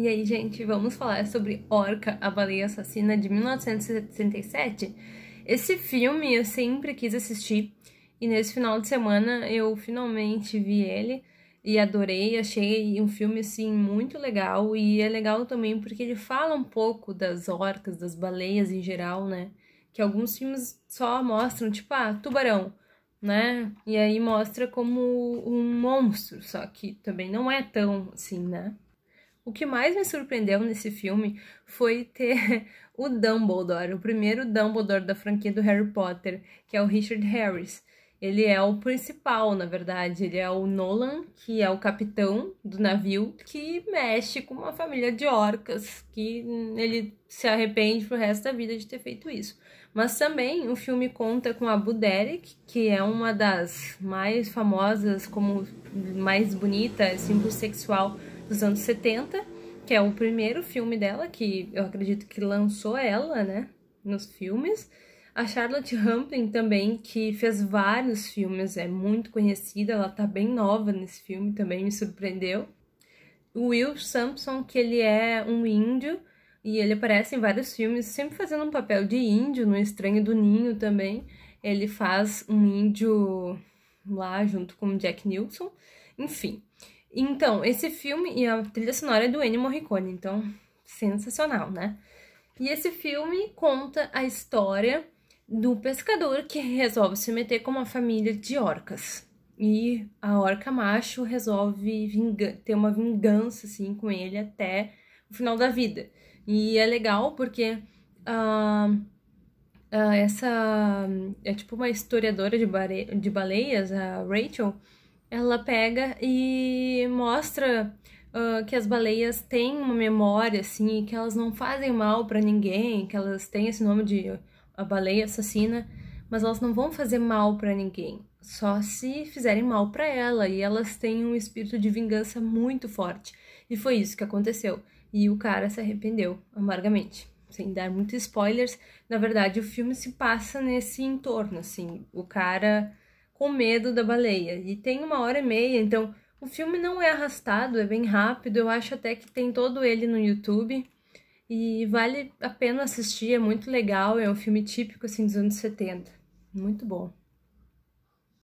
E aí, gente, vamos falar sobre Orca, a baleia assassina de 1977. Esse filme eu sempre quis assistir e nesse final de semana eu finalmente vi ele e adorei, achei um filme assim muito legal e é legal também porque ele fala um pouco das orcas, das baleias em geral, né? Que alguns filmes só mostram tipo, ah, tubarão, né? E aí mostra como um monstro, só que também não é tão assim, né? O que mais me surpreendeu nesse filme foi ter o Dumbledore, o primeiro Dumbledore da franquia do Harry Potter, que é o Richard Harris. Ele é o principal, na verdade. Ele é o Nolan, que é o capitão do navio, que mexe com uma família de orcas, que ele se arrepende pro resto da vida de ter feito isso. Mas também o filme conta com a Buderic, que é uma das mais famosas, como mais bonita, símbolo sexual dos anos 70, que é o primeiro filme dela, que eu acredito que lançou ela, né, nos filmes. A Charlotte Rampling também, que fez vários filmes, é muito conhecida, ela tá bem nova nesse filme, também me surpreendeu. O Will Sampson, que ele é um índio, e ele aparece em vários filmes, sempre fazendo um papel de índio, no Estranho do Ninho também. Ele faz um índio lá junto com Jack Nilsson, enfim. Então, esse filme e a trilha sonora é do Ennio Morricone, então sensacional, né? E esse filme conta a história do pescador que resolve se meter com uma família de orcas. E a orca macho resolve ter uma vingança assim com ele até o final da vida. E é legal porque uh, uh, essa é tipo uma historiadora de, de baleias, a Rachel, ela pega e mostra uh, que as baleias têm uma memória, assim, que elas não fazem mal para ninguém, que elas têm esse nome de a baleia assassina, mas elas não vão fazer mal para ninguém, só se fizerem mal para ela, e elas têm um espírito de vingança muito forte. E foi isso que aconteceu. E o cara se arrependeu amargamente. Sem dar muitos spoilers, na verdade o filme se passa nesse entorno, assim, o cara o medo da baleia. E tem uma hora e meia, então o filme não é arrastado, é bem rápido. Eu acho até que tem todo ele no YouTube. E vale a pena assistir, é muito legal, é um filme típico assim dos anos 70. Muito bom.